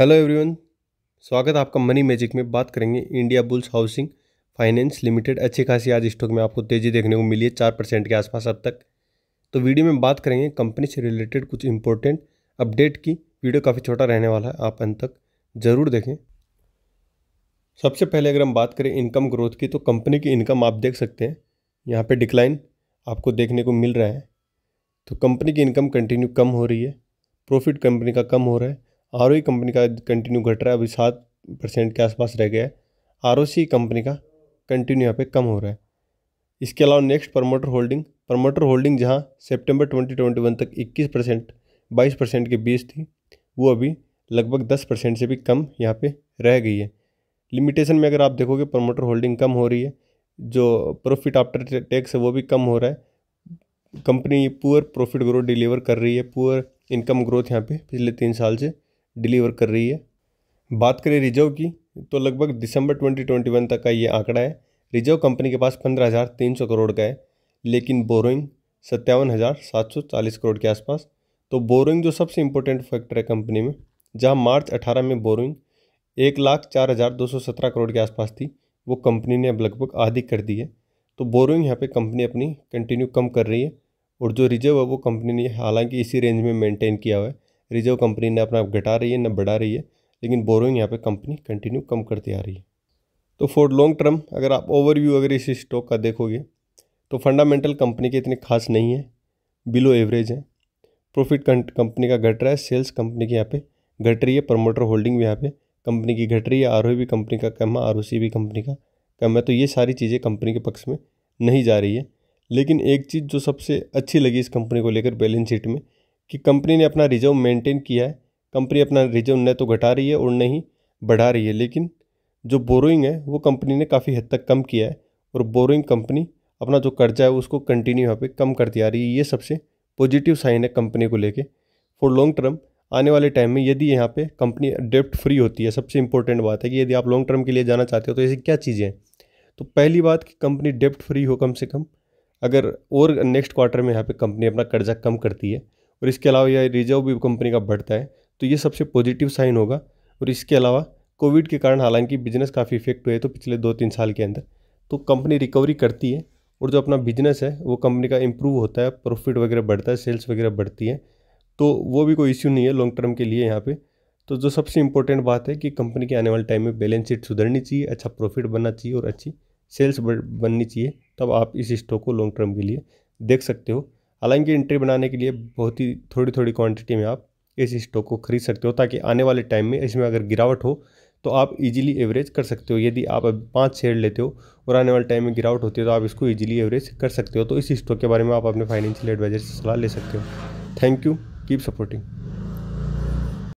hello everyone स्वागत आपका money magic में बात करेंगे Indiabulls Housing Finance Limited अच्छी खासी आज स्टॉक में आपको तेज़ी देखने को मिली है चार परसेंट के आसपास अब तक तो वीडियो में बात करेंगे कंपनी से रिलेटेड कुछ इंपॉर्टेंट अपडेट की वीडियो काफ़ी छोटा रहने वाला है आप अंत तक ज़रूर देखें सबसे पहले अगर हम बात करें इनकम ग्रोथ की तो कंपनी की इनकम आप देख सकते हैं यहाँ पर डिक्लाइन आपको देखने को मिल रहा है तो कंपनी की इनकम कंटिन्यू कम हो रही है प्रॉफिट कंपनी का कम हो रहा है आर कंपनी का कंटिन्यू घट रहा है अभी सात परसेंट के आसपास रह गया है आर कंपनी का कंटिन्यू यहाँ पे कम हो रहा है इसके अलावा next promoter holding promoter holding जहाँ ट्वेंटी वन तक इक्कीस परसेंट बाईस परसेंट के बीच थी वो अभी लगभग दस परसेंट से भी कम यहाँ पे रह गई है लिमिटेशन में अगर आप देखोगे प्रमोटर होल्डिंग कम हो रही है जो प्रॉफिट आफ्टर टैक्स है वो भी कम हो रहा है company poor profit growth deliver कर रही है पुअर इनकम ग्रोथ यहाँ पे पिछले तीन साल से डिलीवर कर रही है बात करें रिजर्व की तो लगभग दिसंबर 2021 तक का ये आंकड़ा है रिजर्व कंपनी के पास 15,300 करोड़ का है लेकिन बोरोइंग सत्तावन हज़ार सात सौ चालीस करोड़ के आसपास तो बोरोइंग जो सबसे इम्पोर्टेंट फैक्टर है कंपनी में जहाँ मार्च अठारह में बोरोइंग एक लाख चार हज़ार दो सौ सत्रह करोड़ के आसपास थी वो कंपनी ने अब लगभग आधी कर दी है तो बोरोइंग यहाँ पे कंपनी अपनी कंटिन्यू कम कर रही है और जो रिजर्व है वो कंपनी ने हालांकि इसी रेंज में मेंटेन किया हुआ है रिजर्व कंपनी ने अपना घटा रही है ना बढ़ा रही है लेकिन बोरोइंग यहाँ पे कंपनी कंटिन्यू कम करती आ रही है तो फॉर लॉन्ग टर्म अगर आप ओवरव्यू अगर इस स्टॉक का देखोगे तो फंडामेंटल कंपनी के इतने खास नहीं है बिलो एवरेज है प्रॉफिट कंपनी का घट रहा है सेल्स कंपनी की यहाँ पे घट रही है प्रमोटर होल्डिंग भी यहाँ पे कंपनी की घट रही है आर भी कंपनी का कम है आर भी कंपनी का कम है तो ये सारी चीज़ें कंपनी के पक्ष में नहीं जा रही है लेकिन एक चीज़ जो सबसे अच्छी लगी इस कंपनी को लेकर बैलेंस शीट में कि कंपनी ने अपना रिजर्व मेंटेन किया है कंपनी अपना रिजर्व न तो घटा रही है और न ही बढ़ा रही है लेकिन जो बोरोइंग है वो कंपनी ने काफ़ी हद तक कम किया है और बोरोइंग कंपनी अपना जो कर्जा है उसको कंटिन्यू यहाँ पे कम करती आ रही है ये सबसे पॉजिटिव साइन है कंपनी को लेके फॉर लॉन्ग टर्म आने वाले टाइम में यदि यहाँ पे कंपनी डेप्ट फ्री होती है सबसे इंपॉर्टेंट बात है कि यदि आप लॉन्ग टर्म के लिए जाना चाहते हो तो ऐसी क्या चीज़ें हैं तो पहली बात कि कंपनी डेप्ट फ्री हो कम से कम अगर और नेक्स्ट क्वार्टर में यहाँ पे कंपनी अपना कर्जा कम करती है और इसके अलावा यह रिजर्व भी कंपनी का बढ़ता है तो ये सबसे पॉजिटिव साइन होगा और इसके अलावा कोविड के कारण हालांकि बिजनेस काफ़ी इफेक्ट हुए तो पिछले दो तीन साल के अंदर तो कंपनी रिकवरी करती है और जो अपना बिजनेस है वो कंपनी का इम्प्रूव होता है प्रॉफिट वगैरह बढ़ता है सेल्स वगैरह बढ़ती है तो वो भी कोई इश्यू नहीं है लॉन्ग टर्म के लिए यहाँ पे तो जो सबसे इंपॉर्टेंट बात है कि कंपनी के आने वाले टाइम में बैलेंस शीट सुधरनी चाहिए अच्छा प्रॉफिट बनना चाहिए और अच्छी सेल्स बननी चाहिए तब आप इस स्टॉक को लॉन्ग टर्म के लिए देख सकते हो हालांकि एंट्री बनाने के लिए बहुत ही थोड़ी थोड़ी क्वांटिटी में आप इस स्टॉक को खरीद सकते हो ताकि आने वाले टाइम में इसमें अगर गिरावट हो तो आप इजीली एवरेज कर सकते हो यदि आप अब पाँच शेयर लेते हो और आने वाले टाइम में गिरावट होती है तो आप इसको इजीली एवरेज कर सकते हो तो इस स्टॉक के बारे में आप अपने फाइनेंशियल एडवाइजर से सलाह ले सकते हो थैंक यू कीप सपोर्टिंग